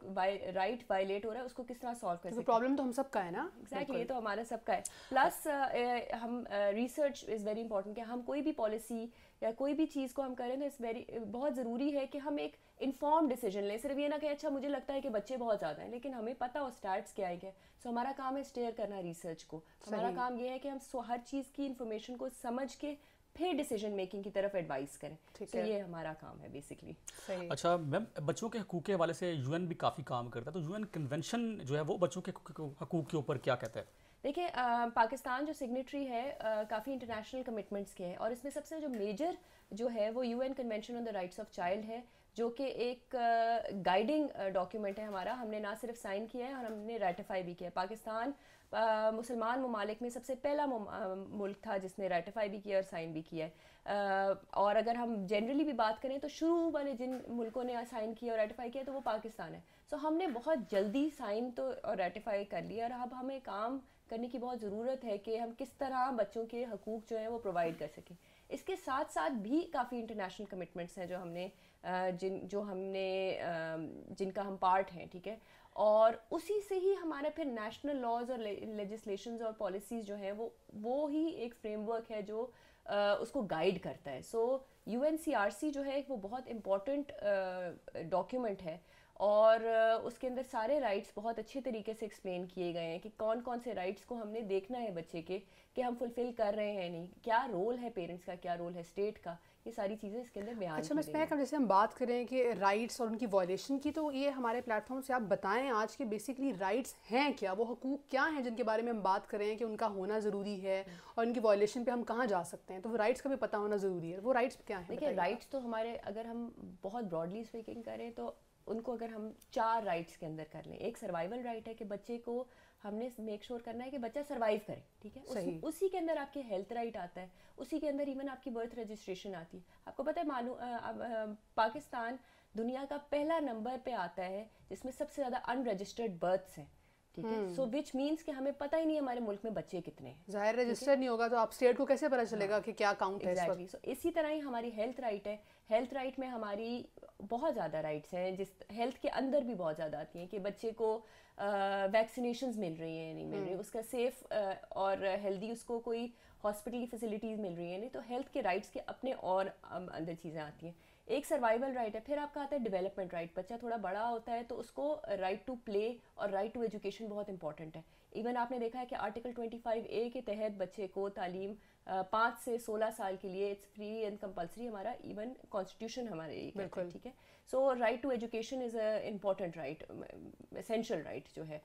राइट वायलेट हो रहा है उसको किस तरह सॉल्व कर सकते प्रॉब्लम तो हम सबका है ना एग्जैक्टली ये तो हमारा सबका है प्लस हम रिसर्च इज़ वेरी इंपॉर्टेंट कि हम कोई भी पॉलिसी या कोई भी चीज़ को हम करें तो इस वेरी बहुत ज़रूरी है कि हम एक इन्फॉर्म डिसीजन लें सिर्फ ये ना कि अच्छा मुझे लगता है कि बच्चे बहुत ज़्यादा हैं लेकिन हमें पता हो स्टार्ट क्या है क्या सो हमारा काम है स्टेयर करना रिसर्च को हमारा काम ये है कि हम हर चीज़ की इन्फॉर्मेशन को समझ के फिर डिसीजन मेकिंग की तरफ एडवाइस करें तो ये हमारा काम है बेसिकली अच्छा मैम बच्चों के हकूक के हवाले से यूएन भी काफ़ी काम करता है तो यूएन कन्वेंशन जो है वो बच्चों के हकूक के ऊपर क्या कहता है देखिए पाकिस्तान जो सिग्नेटरी है काफ़ी इंटरनेशनल कमिटमेंट्स के हैं और इसमें सबसे जो मेजर जो है वो U N convention on the rights of child है जो कि एक गाइडिंग डॉक्यूमेंट है हमारा हमने ना सिर्फ साइन किया है और हमने रेटिफाई भी किया है पाकिस्तान मुसलमान ममालिक में सबसे पहला मुल्क था जिसने रेटिफाई भी किया और साइन भी किया है और अगर हम जनरली भी बात करें तो शुरू वाले जिन मुल्कों ने साइन किया और रेटिफाई किया तो वो पाकिस्तान है सो हमने बहुत जल्दी साइन तो और रेटिफाई कर लिया और अब हमें काम करने की बहुत ज़रूरत है कि हम किस तरह बच्चों के हकूक़ जो हैं वो प्रोवाइड कर सकें इसके साथ साथ भी काफ़ी इंटरनेशनल कमिटमेंट्स हैं जो हमने जिन जो हमने जिनका हम पार्ट हैं ठीक है और उसी से ही हमारा फिर नेशनल लॉज और लेजिस्लेशन और पॉलिसीज़ जो हैं वो वो ही एक फ्रेमवर्क है जो उसको गाइड करता है सो यू जो है वो बहुत इम्पॉर्टेंट डॉक्यूमेंट है और उसके अंदर सारे राइट्स बहुत अच्छे तरीके से एक्सप्लेन किए गए हैं कि कौन कौन से राइट्स को हमने देखना है बच्चे के कि हम फुलफ़िल कर रहे हैं नहीं क्या रोल है पेरेंट्स का क्या रोल है स्टेट का ये सारी चीज़ें इसके अंदर बयान अच्छा मिस महक जैसे हम बात करें कि राइट्स और उनकी वॉयलेशन की तो ये हमारे प्लेटफॉर्म से आप बताएं आज के बेसिकली राइट्स हैं क्या वो हकूक़ क्या हैं जिनके बारे में हम बात कर रहे हैं कि उनका होना ज़रूरी है और उनकी वॉयलेशन पे हम कहाँ जा सकते हैं तो वो राइट्स का भी पता होना ज़रूरी है वो राइट्स क्या है देखिए राइट्स तो हमारे अगर हम बहुत ब्रॉडली स्पीकिंग करें तो उनको अगर हम चार राइट्स के अंदर कर लें एक सर्वाइवल राइट है कि बच्चे को हमने मेक श्योर sure करना है कि बच्चा सर्वाइव करे ठीक है उस, उसी के अंदर आपके हेल्थ राइट आता है उसी के अंदर इवन आपकी बर्थ रजिस्ट्रेशन आती है आपको पता है मालूम पाकिस्तान दुनिया का पहला नंबर पे आता है जिसमें सबसे ज़्यादा अनरजिस्टर्ड बर्थ्स हैं ठीक है सो विच मीन्स कि हमें पता ही नहीं हमारे मुल्क में बच्चे कितने हैं जाहिर रजिस्टर नहीं होगा तो आप स्टेट को कैसे पता चलेगा कि क्या काउंट है सो so, इसी तरह ही हमारी हेल्थ राइट है हेल्थ राइट में हमारी बहुत ज़्यादा राइट्स हैं जिस हेल्थ के अंदर भी बहुत ज़्यादा आती हैं कि बच्चे को वैक्सीनेशन मिल रही हैं नहीं मिल रही हम्म। उसका सेफ और हेल्दी उसको कोई हॉस्पिटल की फैसिलिटीज़ मिल रही हैं नहीं तो हेल्थ के राइट्स के अपने और अंदर चीज़ें आती हैं एक सर्वाइवल राइट है फिर आपका आता है डेवलपमेंट राइट बच्चा थोड़ा बड़ा होता है तो उसको राइट टू प्ले और राइट टू एजुकेशन बहुत इंपॉर्टेंट है इवन आपने देखा है कि आर्टिकल फाइव ए के तहत बच्चे को तालीम पाँच से सोलह साल के लिए इट्स फ्री एंड कंपलसरी हमारा इवन कॉन्स्टिट्यूशन हमारे ये ठीक है so right to education is a important right essential right जो है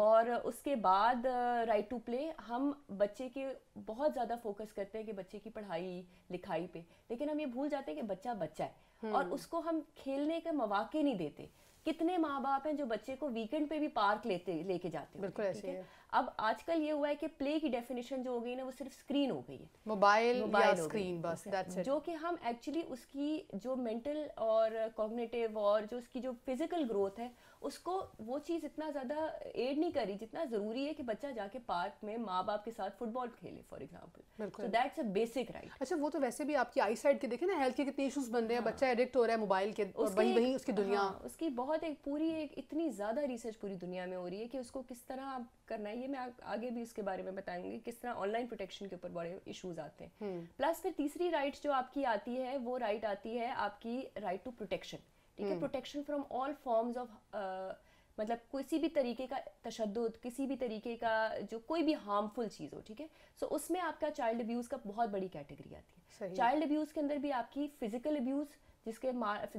और उसके बाद राइट टू प्ले हम बच्चे के बहुत ज़्यादा फोकस करते हैं कि बच्चे की पढ़ाई लिखाई पे लेकिन हम ये भूल जाते हैं कि बच्चा बच्चा है हम्म। और उसको हम खेलने के मौाक़े नहीं देते कितने माँ बाप हैं जो बच्चे को वीकेंड पे भी पार्क लेते लेके जाते हैं बिल्कुल ऐसे है अब आजकल ये हुआ है कि प्ले की डेफिनेशन जो हो गई ना वो सिर्फ स्क्रीन हो गई है मोबाइल मोबाइल स्क्रीन बस जो कि हम एक्चुअली उसकी जो मेंटल और कॉग्निटिव और जो उसकी जो फिजिकल ग्रोथ है उसको वो चीज़ इतना ज़्यादा एड नहीं करी जितना ज़रूरी है कि बच्चा जाके पार्क में माँ बाप के साथ फुटबॉल खेले for example so that's a basic right अच्छा वो तो वैसे भी आपकी आई साइड के देखे ना हेल्थ के कितने इशूज बन रहे हैं हाँ। बच्चा एडिक्ट हो रहा है मोबाइल के और वहीं उसकी दुनिया हाँ, उसकी बहुत एक पूरी एक इतनी ज़्यादा रिसर्च पूरी दुनिया में हो रही है कि उसको किस तरह आप करना है ये मैं आगे भी उसके बारे में बताऊँगी किस तरह ऑनलाइन प्रोटेक्शन के ऊपर बड़े इशूज आते हैं प्लस हम्म। फिर तीसरी राइट जो आपकी आती है वो राइट आती है आपकी राइट टू प्रोटेक्शन ठीक है protection from all forms of मतलब किसी भी तरीके का तशद किसी भी तरीके का जो कोई भी हार्मफुल चीज़ हो ठीक है सो उसमें आपका चाइल्ड अब्यूज़ का बहुत बड़ी कैटेगरी आती है चाइल्ड अब्यूज़ के अंदर भी आपकी फिजिकल अब्यूज़ जिसके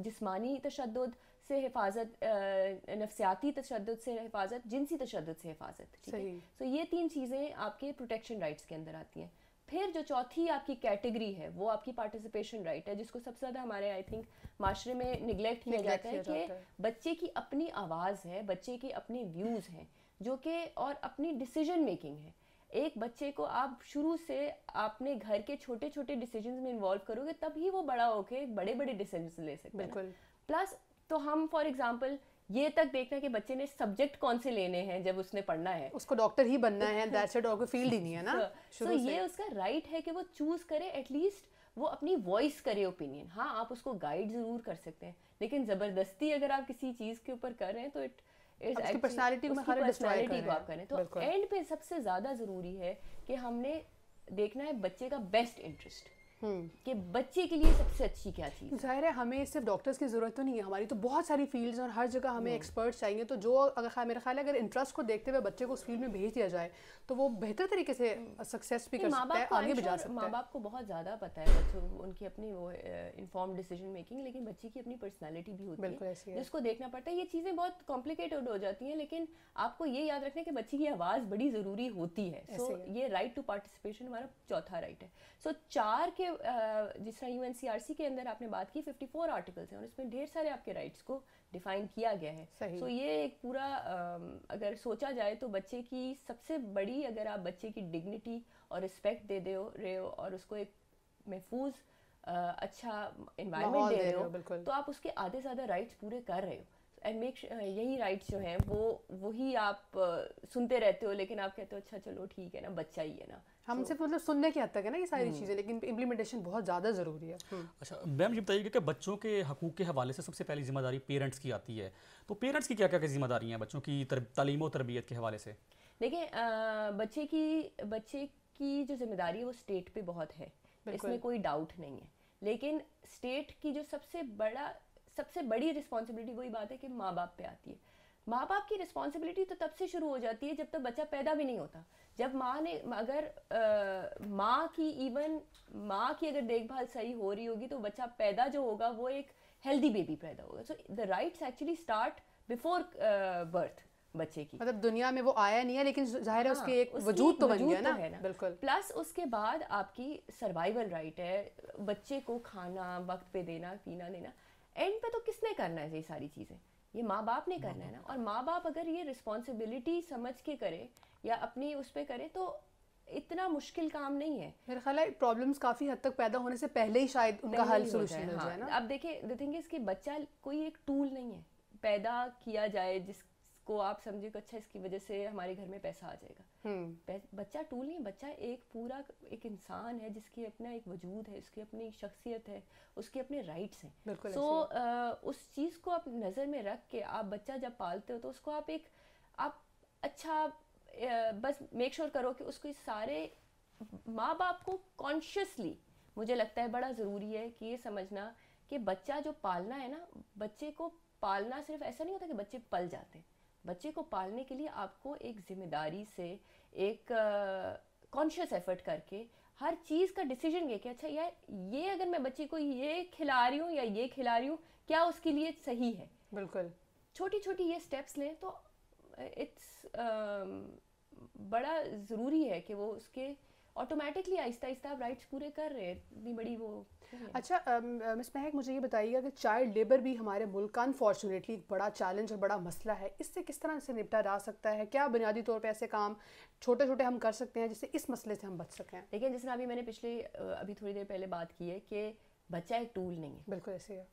जिसमानी तशद से हिफाजत uh, नफसियाती तशद से हिफाजत जिनसी तशद से हिफाजत ठीक है सो ये तीन चीज़ें आपके प्रोटेक्शन राइट्स के अंदर आती हैं फिर जो चौथी आपकी कैटेगरी है वो आपकी पार्टिसिपेशन राइट है जिसको सबसे ज़्यादा हमारे आई थिंक माशरे में निगलेक्ट किया जाता है कि बच्चे की अपनी आवाज़ है बच्चे की अपने व्यूज़ हैं जो कि और अपनी डिसीजन मेकिंग है एक बच्चे को आप शुरू से आपने घर के छोटे छोटे डिसीजन में इन्वॉल्व करोगे तभी वो बड़ा होके बड़े बड़े डिसीजन ले सकते हैं प्लस तो हम फॉर एग्जाम्पल ये तक देखना कि बच्चे ने सब्जेक्ट कौन से लेने हैं जब उसने पढ़ना है उसको डॉक्टर ही बनना है फील्ड ही नहीं है ना तो so, so ये उसका राइट right है कि वो चूज करे एटलीस्ट वो अपनी वॉइस करे ओपिनियन हाँ आप उसको गाइड ज़रूर कर सकते हैं लेकिन ज़बरदस्ती अगर आप किसी चीज़ के ऊपर कर रहे हैं तो इट पर्सनैलिटी को आप करें तो एंड पे सबसे ज़्यादा ज़रूरी है कि हमने देखना है बच्चे का बेस्ट इंटरेस्ट हम्म। कि बच्चे के लिए सबसे अच्छी क्या चीज़ जाहिर है हमें सिर्फ डॉक्टर्स की ज़रूरत तो नहीं है हमारी तो बहुत सारी फील्ड्स और हर जगह हमें एक्सपर्ट्स हम्म। चाहिए तो जो अगर खा, मेरा ख्याल है अगर इंटरेस्ट को देखते हुए बच्चे को उस फील्ड में भेज दिया जाए तो वो बेहतर तरीके से सक्सेस हम्म। भी कर सकता है आगे भी जा सकता है माँ बाप को बहुत ज़्यादा पता है बच्चों उनकी अपनी वो इन्फॉर्म डिसीजन मेकिंग लेकिन बच्चे की अपनी पर्सनैलिटी भी होती है जिसको देखना पड़ता है ये चीज़ें बहुत कॉम्प्लिकेटेड हो जाती हैं लेकिन आपको ये याद रखना है कि बच्चे की आवाज़ बड़ी ज़रूरी होती है सो ये राइट टू पार्टिसिपेशन हमारा चौथा राइट है सो चार के Uh, जिस तरह यू के अंदर आपने बात की 54 आर्टिकल्स हैं और इसमें ढेर सारे आपके राइट्स को डिफाइन किया गया है सो so, ये एक पूरा um, अगर सोचा जाए तो बच्चे की सबसे बड़ी अगर आप बच्चे की डिग्निटी और रिस्पेक्ट दे दे रहे हो और उसको एक महफूज uh, अच्छा इन्वायरमेंट दे रहे हो तो आप उसके आधे से आधे राइट्स पूरे कर रहे हो एंड मेक uh, यही राइट्स जो हैं वो वही आप सुनते रहते हो लेकिन आप कहते हो अच्छा चलो ठीक है ना बच्चा ही है ना हम सिर्फ मतलब सुनने की हद तक है ना ये सारी हम्म। चीज़ें लेकिन इम्प्लीमेंटेशन बहुत ज़्यादा ज़रूरी है हम्म। अच्छा मैम ये बताइए कि बच्चों के हकूक़ के हवाले से सबसे पहली जिम्मेदारी पेरेंट्स की आती है तो पेरेंट्स की क्या क्या क्या जिम्मेदारी हैं बच्चों की तलीम और तरबियत के हवाले से देखिए बच्चे की बच्चे की जो जिम्मेदारी है वो स्टेट पे बहुत है इसमें कोई डाउट नहीं है लेकिन स्टेट की जो सबसे बड़ा सबसे बड़ी रिस्पॉन्सिबिलिटी वही बात है कि माँ बाप पे आती है माँ बाप की रिस्पॉन्सिबिलिटी तो तब से शुरू हो जाती है जब तक तो बच्चा पैदा भी नहीं होता जब माँ ने अगर माँ की इवन माँ की अगर देखभाल सही हो रही होगी तो बच्चा पैदा जो होगा वो एक हेल्दी बेबी पैदा होगा so the rights actually start before birth बच्चे की मतलब दुनिया में वो आया नहीं है लेकिन जाहिर है हाँ, उसके एक वजूद तो बन गया ना, तो है ना बिल्कुल प्लस उसके बाद आपकी सर्वाइवल राइट है बच्चे को खाना वक्त पे देना पीना देना एंड पे तो किसने करना है ये सारी चीज़ें ये माँ बाप ने करना है ना और माँ बाप अगर ये रिस्पॉन्सिबिलिटी समझ के करे या अपनी उस पर करे तो इतना मुश्किल काम नहीं है मेरे ख्याल है प्रॉब्लम्स काफ़ी हद तक पैदा होने से पहले ही शायद उनका हल सोल्यूशन मिल जाए हाँ। ना अब देखिए द थिंग इज कि बच्चा कोई एक टूल नहीं है पैदा किया जाए जिस को आप समझे कि अच्छा इसकी वजह से हमारे घर में पैसा आ जाएगा हम्म। बच्चा टूल नहीं बच्चा एक पूरा एक इंसान है जिसकी अपना एक वजूद है उसकी अपनी शख्सियत है उसके अपने राइट्स हैं सो so, उस चीज़ को आप नज़र में रख के आप बच्चा जब पालते हो तो उसको आप एक आप अच्छा बस मेक श्योर करो कि उसको सारे माँ बाप को कॉन्शियसली मुझे लगता है बड़ा ज़रूरी है कि ये समझना कि बच्चा जो पालना है ना बच्चे को पालना सिर्फ ऐसा नहीं होता कि बच्चे पल जाते हैं बच्चे को पालने के लिए आपको एक जिम्मेदारी से एक कॉन्शियस एफर्ट करके हर चीज़ का डिसीजन कि अच्छा यार ये अगर मैं बच्चे को ये खिला रही हूँ या ये खिला रही हूँ क्या उसके लिए सही है बिल्कुल छोटी छोटी ये स्टेप्स लें तो इट्स बड़ा ज़रूरी है कि वो उसके ऑटोमेटिकली आहिस्ता आहिस्ता आप राइट्स पूरे कर रहे हैं इतनी बड़ी वो अच्छा मिस महक मुझे ये बताइएगा कि चाइल्ड लेबर भी हमारे मुल्क का अनफॉर्चुनेटली एक बड़ा चैलेंज और बड़ा मसला है इससे किस तरह से निपटा जा सकता है क्या बुनियादी तौर पर ऐसे काम छोटे छोटे हम कर सकते हैं जिससे इस मसले से हम बच सकें लेकिन जिस तरह अभी मैंने पिछले अभी थोड़ी देर पहले बात की है कि बच्चा एक टूल नहीं है बिल्कुल ऐसे है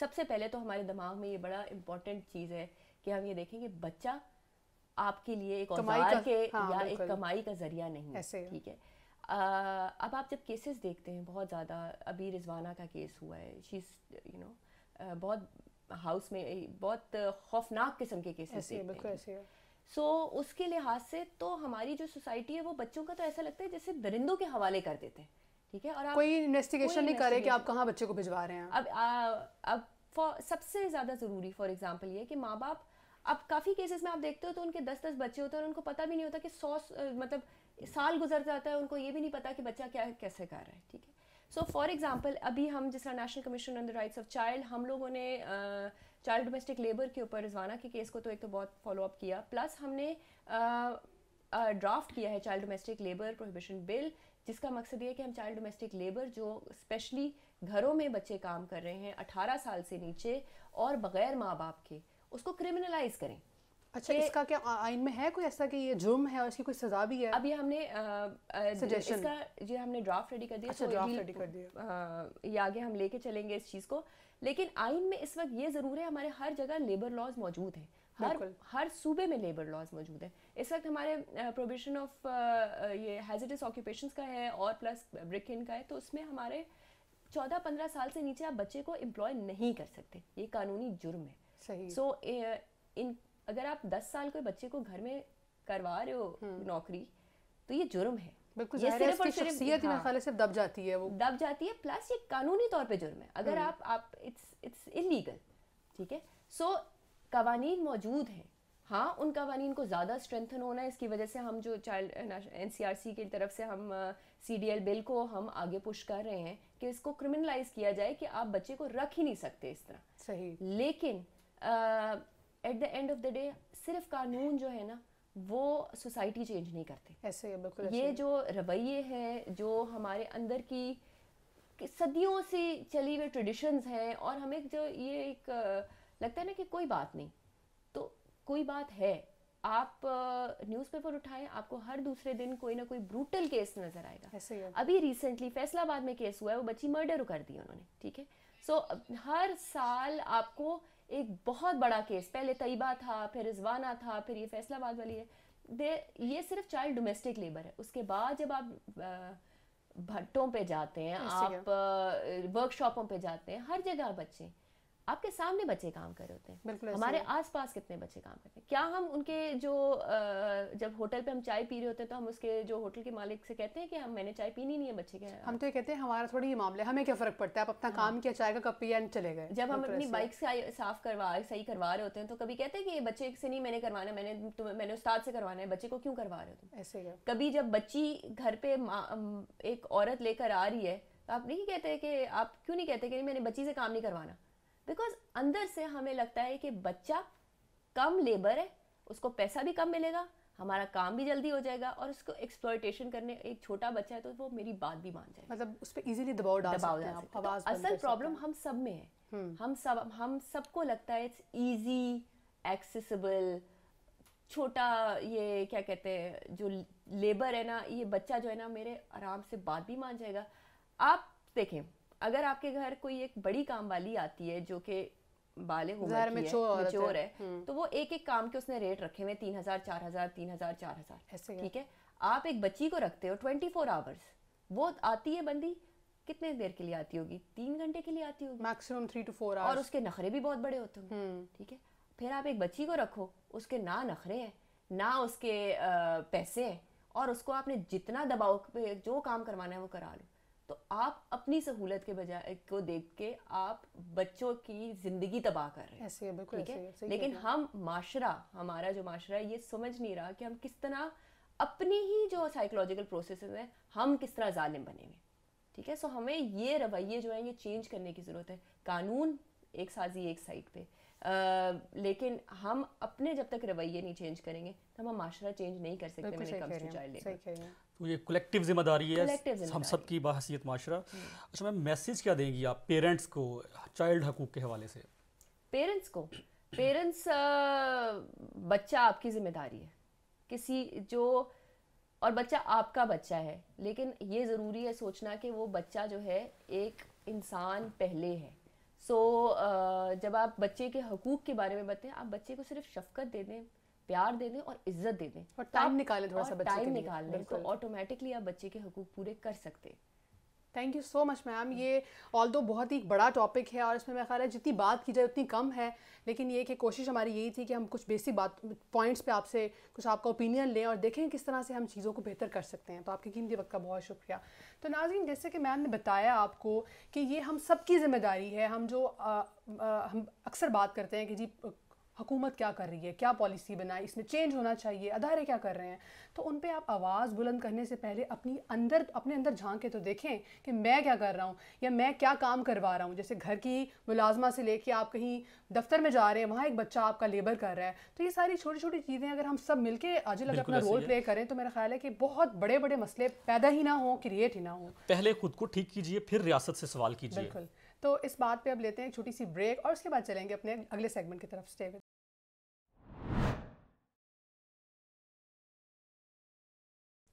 सबसे पहले तो हमारे दिमाग में ये बड़ा इंपॉर्टेंट चीज़ है कि हम ये देखें कि बच्चा आपके लिए एक औजार के हाँ, या एक कमाई का जरिया नहीं है ठीक है अब आप जब केसेस देखते हैं बहुत ज़्यादा अभी रिजवाना का केस हुआ है शीज यू नो बहुत हाउस में बहुत खौफनाक किस्म के केसेस हैं सो so, उसके लिहाज से तो हमारी जो सोसाइटी है वो बच्चों का तो ऐसा लगता है जैसे दरिंदों के हवाले कर देते हैं ठीक है और आप कोई इन्वेस्टिगेशन नहीं करे कि आप कहाँ बच्चे को भिजवा रहे हैं अब आ, अब सबसे ज़्यादा ज़रूरी फॉर एग्जाम्पल ये कि माँ बाप अब काफ़ी केसेस में आप देखते हो तो उनके दस दस बच्चे होते हैं और उनको पता भी नहीं होता कि सौ मतलब साल गुजर जाता है उनको ये भी नहीं पता कि बच्चा क्या कैसे कर रहा है ठीक है सो फॉर एग्जाम्पल अभी हम जिस तरह national commission on the rights of child हम लोगों ने चाइल्ड डोमेस्टिक लेबर के ऊपर रिजवाना के केस को तो एक तो बहुत फॉलोअप किया प्लस हमने ड्राफ्ट uh, किया है child domestic labour prohibition bill जिसका मकसद ये कि हम चाइल्ड डोमेस्टिक लेबर जो स्पेशली घरों में बच्चे काम कर रहे हैं 18 साल से नीचे और बग़ैर माँ बाप के उसको क्रिमिनलाइज करें अच्छा इसका क्या आइन में है कोई ऐसा कि ये जुर्म है और इसकी कोई सजा भी है अभी हमने सजेशन इसका ये हमने ड्राफ्ट रेडी कर दिया अच्छा ड्राफ्ट तो रेडी कर दिया ये आगे हम लेके चलेंगे इस चीज़ को लेकिन आइन में इस वक्त ये ज़रूर है हमारे हर जगह लेबर लॉज मौजूद है हर हर सूबे में लेबर लॉज मौजूद है इस वक्त हमारे प्रोविजन ऑफ ये हैजिडस ऑक्यूपेशन का है और प्लस ब्रिक इन का है तो उसमें हमारे चौदह पंद्रह साल से नीचे आप बच्चे को एम्प्लॉय नहीं कर सकते ये कानूनी जुर्म है सही सो इन अगर आप दस साल के बच्चे को घर में करवा रहे हो हम्म। नौकरी तो ये जुर्म है ये सिर्फ और सिर्फ हाँ, सिर्फ दब जाती है वो दब जाती है प्लस ये कानूनी तौर पे जुर्म है अगर हम्म। आप आप इट्स इट्स इलीगल ठीक है सो कवानीन मौजूद हैं हाँ उन कवानीन को ज़्यादा स्ट्रेंथन होना है इसकी वजह से हम जो चाइल्ड एन की तरफ से हम सी डी एल बिल को हम आगे पुश कर रहे हैं कि इसको क्रिमिनलाइज किया जाए कि आप बच्चे को रख ही नहीं सकते इस तरह सही लेकिन at the end of the day सिर्फ कानून जो है ना वो सोसाइटी चेंज नहीं करते ऐसे है बिल्कुल ये जो रवैये हैं जो हमारे अंदर की, सदियों से चली हुई ट्रेडिशंस हैं और हमें जो ये एक लगता है ना कि कोई बात नहीं तो कोई बात है आप न्यूज़पेपर उठाएं आपको हर दूसरे दिन कोई ना कोई ब्रूटल केस नज़र आएगा ऐसे ही अभी रिसेंटली फैसलाबाद में केस हुआ है वो बच्ची मर्डर कर दी उन्होंने ठीक है सो so, हर साल आपको एक बहुत बड़ा केस पहले तयबा था फिर रिजवाना था फिर ये फैसलाबाद वाली है दे ये सिर्फ चाइल्ड डोमेस्टिक लेबर है उसके बाद जब आप भट्टों पे जाते हैं आप वर्कशॉपों पे जाते हैं हर जगह बच्चे आपके सामने बच्चे काम कर रहे होते हैं बिल्कुल हमारे आसपास कितने बच्चे काम करते हैं क्या हम उनके जो जब होटल पे हम चाय पी रहे होते हैं तो हम उसके जो होटल के मालिक से कहते हैं कि हम मैंने चाय पीनी नहीं है बच्चे के हम तो कहते हैं हमारा थोड़ी मामला हमें क्या फर्क पड़ता है आप अपना हाँ। काम किया चाय का कप पिया चले गए जब हम अपनी बाइक साफ करवा सही करवा रहे होते हैं तो कभी कहते हैं कि बच्चे से नहीं मैंने करवाना मैंने मैंने उस्ताद से करवाना है बच्चे को क्यों करवा रहे हो तुम ऐसे कभी जब बच्ची घर पे एक औरत लेकर आ रही है तो आप नहीं कहते कि आप क्यों नहीं कहते कि मैंने बच्ची से काम नहीं करवाना बिकॉज अंदर से हमें लगता है कि बच्चा कम लेबर है उसको पैसा भी कम मिलेगा हमारा काम भी जल्दी हो जाएगा और उसको एक्सप्लोइटेशन करने एक छोटा बच्चा है तो वो मेरी बात भी मान जाएगा मतलब उस पर इजिली दबाव डाल दबाव सकते हैं तो असल प्रॉब्लम हम सब में है हम्म। हम सब हम सबको लगता है इट्स ईजी एक्सेसिबल छोटा ये क्या कहते हैं जो लेबर है ना ये बच्चा जो है ना मेरे आराम से बात भी मान जाएगा आप देखें अगर आपके घर कोई एक बड़ी काम वाली आती है जो कि बाले घर में चोर है, है हम्म। तो वो एक एक काम के उसने रेट रखे हुए तीन हजार चार हजार तीन हजार चार हजार ठीक है आप एक बच्ची को रखते हो ट्वेंटी फोर आवर्स वो आती है बंदी कितने देर के लिए आती होगी तीन घंटे के लिए आती होगी मैक्सिमम थ्री टू फोर और उसके नखरे भी बहुत बड़े होते होंगे हम्म। ठीक है फिर आप एक बच्ची को रखो उसके ना नखरे हैं ना उसके पैसे हैं और उसको आपने जितना दबाव जो काम करवाना है वो करा लो तो आप अपनी सहूलत के बजाय को देख के आप बच्चों की जिंदगी तबाह कर रहे हैं ऐसे है बिल्कुल ठीक है लेकिन हम माशरा हमारा जो माशरा है ये समझ नहीं रहा कि हम किस तरह अपनी ही जो साइकोलॉजिकल प्रोसेस है हम किस तरह जालिम बनेंगे ठीक है सो हमें ये रवैये जो है ये चेंज करने की ज़रूरत है कानून एक साजी एक साइड पे लेकिन हम अपने जब तक रवैये नहीं चेंज करेंगे तो हम माशरा चेंज नहीं कर सकते चाइल्ड तो ये कलेक्टिव जिम्मेदारी है हम सब की बाहसीत माशरा हम्म। अच्छा मैम मैसेज क्या देंगी आप पेरेंट्स को चाइल्ड हकूक के हवाले से पेरेंट्स को पेरेंट्स बच्चा आपकी जिम्मेदारी है किसी जो और बच्चा आपका बच्चा है लेकिन ये ज़रूरी है सोचना कि वो बच्चा जो है एक इंसान पहले है सो so, uh, जब आप बच्चे के हकूक़ के बारे में हैं आप बच्चे को सिर्फ शफकत दे दें प्यार दे दें और इज्जत दे दें और टाइम निकालें थोड़ा सा टाइम निकाल लें तो ऑटोमेटिकली आप बच्चे के हकूक पूरे कर सकते हैं thank you so much ma'am ये ऑल दो बहुत ही बड़ा टॉपिक है और इसमें मेरा ख्याल है जितनी बात की जाए उतनी कम है लेकिन ये कि कोशिश हमारी यही थी कि हम कुछ बेसिक बात पॉइंट्स पे आपसे कुछ आपका ओपिनियन लें और देखें किस तरह से हम चीज़ों को बेहतर कर सकते हैं तो आपके कीमती वक्त का बहुत शुक्रिया तो नाजिन जैसे कि मैम ने बताया आपको कि ये हम सब की जिम्मेदारी है हम जो आ, आ, हम अक्सर बात करते हैं कि जी हुकूमत क्या कर रही है क्या पॉलिसी बनाए इसमें चेंज होना चाहिए अदारे क्या कर रहे हैं तो उन पर आप आवाज़ बुलंद करने से पहले अपनी अंदर अपने अंदर झांक के तो देखें कि मैं क्या कर रहा हूँ या मैं क्या काम करवा रहा हूँ जैसे घर की मुलाजमा से लेके आप कहीं दफ्तर में जा रहे हैं वहाँ एक बच्चा आपका लेबर कर रहा है तो ये सारी छोटी छोटी चीज़ें अगर हम सब मिलकर आज अगर अपना रोल प्ले करें तो मेरा ख्याल है कि बहुत बड़े बड़े मसले पैदा ही ना हो क्रिएट ही ना हो पहले खुद को ठीक कीजिए फिर रियासत से सवाल कीजिए बिल्कुल तो इस बात पे अब लेते हैं एक छोटी सी ब्रेक और उसके बाद चलेंगे अपने अगले सेगमेंट की तरफ स्टे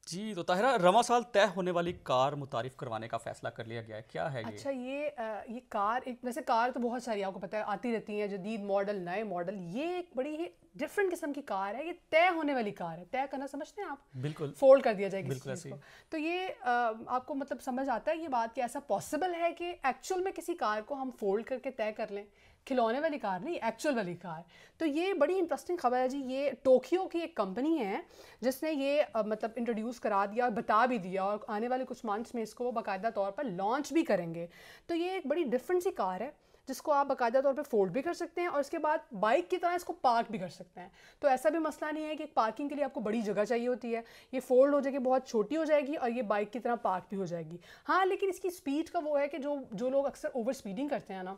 जी तो ताहिरा रवा साल तय होने वाली कार मुतारिफ करवाने का फैसला कर लिया गया है क्या है अच्छा ये आ, ये कार एक वैसे कार तो बहुत सारी आपको पता है आती रहती हैं जदीद मॉडल नए मॉडल ये एक बड़ी ही डिफरेंट किस्म की कार है ये तय होने वाली कार है तय करना समझते हैं आप बिल्कुल फोल्ड कर दिया जाएगा बिल्कुल ऐसी तो ये आ, आपको मतलब समझ आता है ये बात कि ऐसा पॉसिबल है कि एक्चुअल में किसी कार को हम फोल्ड करके तय कर लें खिलौने वाली कार नहीं एक्चुअल वाली कार तो ये बड़ी इंटरेस्टिंग खबर है जी ये टोक्यो की एक कंपनी है जिसने ये आ, मतलब इंट्रोड्यूस करा दिया और बता भी दिया और आने वाले कुछ मंथ्स में इसको वो बाकायदा तौर पर लॉन्च भी करेंगे तो ये एक बड़ी डिफरेंट सी कार है जिसको आप बाकायदा तौर पर फोल्ड भी कर सकते हैं और उसके बाद बाइक की तरह इसको पार्क भी कर सकते हैं तो ऐसा भी मसला नहीं है कि पार्किंग के लिए आपको बड़ी जगह चाहिए होती है ये फोल्ड हो जाएगी बहुत छोटी हो जाएगी और ये बाइक की तरह पार्क भी हो जाएगी हाँ लेकिन इसकी स्पीड का वो है कि जो जो लोग अक्सर ओवर स्पीडिंग करते हैं ना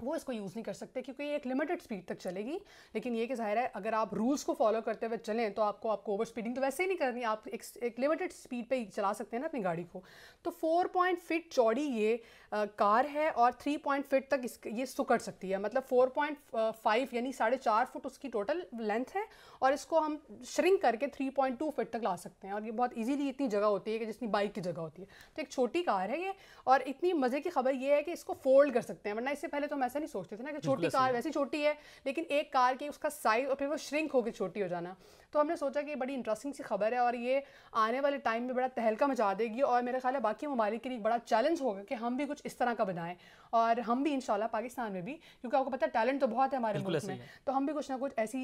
वो इसको यूज़ नहीं कर सकते क्योंकि ये एक लिमिटेड स्पीड तक चलेगी लेकिन ये कि ज़ाहिर है अगर आप रूल्स को फॉलो करते हुए चलें तो आपको आपको ओवर स्पीडिंग तो वैसे ही नहीं करनी आप एक, एक लिमिटेड स्पीड पे चला सकते हैं ना अपनी गाड़ी को तो फोर पॉइंट फिट चौड़ी ये आ, कार है और थ्री पॉइंट फिट तक इस ये सुकड़ सकती है मतलब फोर पॉइंट फाइव यानी साढ़े चार फुट उसकी टोटल लेंथ है और इसको हम श्रिंक करके थ्री पॉइंट टू फिट तक ला सकते हैं और ये बहुत ईजीली इतनी जगह होती है कि जितनी बाइक की जगह होती है तो एक छोटी कार है ये और इतनी मज़े की खबर ये है कि इसको फोल्ड कर सकते हैं वरना इससे पहले तो हम ऐसा नहीं सोचते थे ना कि छोटी कार वैसी छोटी है लेकिन एक कार की उसका साइज और फिर वो श्रिंक होकर छोटी हो जाना तो हमने सोचा कि बड़ी इंटरेस्टिंग सी खबर है और ये आने वाले टाइम में बड़ा तहलका मचा देगी और मेरे ख्याल है बाकी ममालिक के लिए बड़ा चैलेंज होगा कि हम भी कुछ इस तरह का बनाएं और हम भी इन पाकिस्तान में भी क्योंकि आपको पता है टैलेंट तो बहुत है हमारे मुल्क में तो हम भी कुछ ना कुछ ऐसी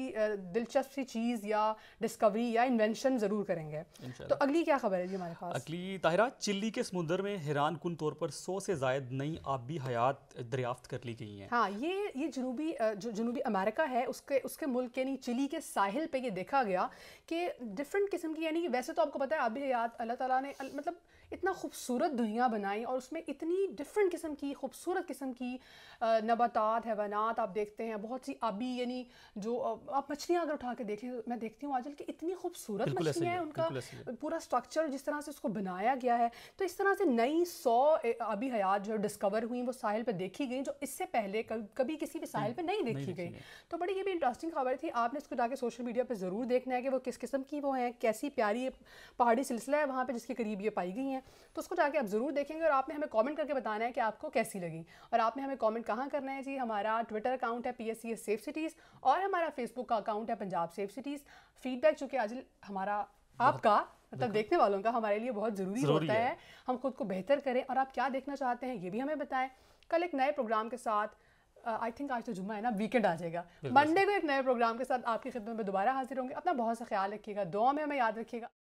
दिलचस्प सी चीज़ या डिस्कवरी या इन्वेंशन ज़रूर करेंगे तो अगली क्या खबर है जी हमारे पास अगली ताहरा चिल्ली के समुद्र में हैरान कन तौर पर सौ से जायद नई आबी हयात दरियाफ्त कर ली गई हैं हाँ ये ये जनूबी जो जनूबी अमेरिका है उसके उसके मुल्क यानी चिली के साहिल पर यह देखा गया गया कि डिफरेंट किस्म की यानी कि वैसे तो आपको पता है अभी याद अल्लाह ताला ने मतलब इतना खूबसूरत दुनिया बनाई और उसमें इतनी डिफरेंट किस्म की खूबसूरत किस्म की नबातात हैवानात आप देखते हैं बहुत सी आबी यानी जो आप मछलियाँ अगर उठा के देखें मैं देखती हूँ आजकल कि इतनी खूबसूरत मछलियाँ हैं उनका पूरा स्ट्रक्चर जिस तरह से उसको बनाया गया है तो इस तरह से नई सौ आबी हयात जो डिस्कवर हुई वो साहिल पर देखी गई जो इससे पहले कभी किसी भी साहिल पर नहीं देखी गई तो बड़ी ये भी इंटरेस्टिंग खबर थी आपने इसको जाके सोशल मीडिया पर ज़रूर देखना है कि वो किस किस्म की वो हैं कैसी प्यारी पहाड़ी सिलसिला है वहाँ पर जिसके करीब ये पाई गई हैं हैं तो उसको जाके आप ज़रूर देखेंगे और आपने हमें कमेंट करके बताना है कि आपको कैसी लगी और आपने हमें कमेंट कहाँ करना है जी हमारा ट्विटर अकाउंट है पी एस सेफ सिटीज़ और हमारा फेसबुक का अकाउंट है पंजाब सेफ सिटीज़ फीडबैक चूँकि आज हमारा आपका मतलब देखने वालों का हमारे लिए बहुत ज़रूरी होता है हम खुद को बेहतर करें और आप क्या देखना चाहते हैं ये भी हमें बताएं कल एक नए प्रोग्राम के साथ आई uh, थिंक आज तो जुम्मा है ना वीकेंड आ जाएगा मंडे को एक नए प्रोग्राम के साथ आपकी खिदमत में दोबारा हाजिर होंगे अपना बहुत सा ख्याल रखिएगा दुआ में हमें याद रखिएगा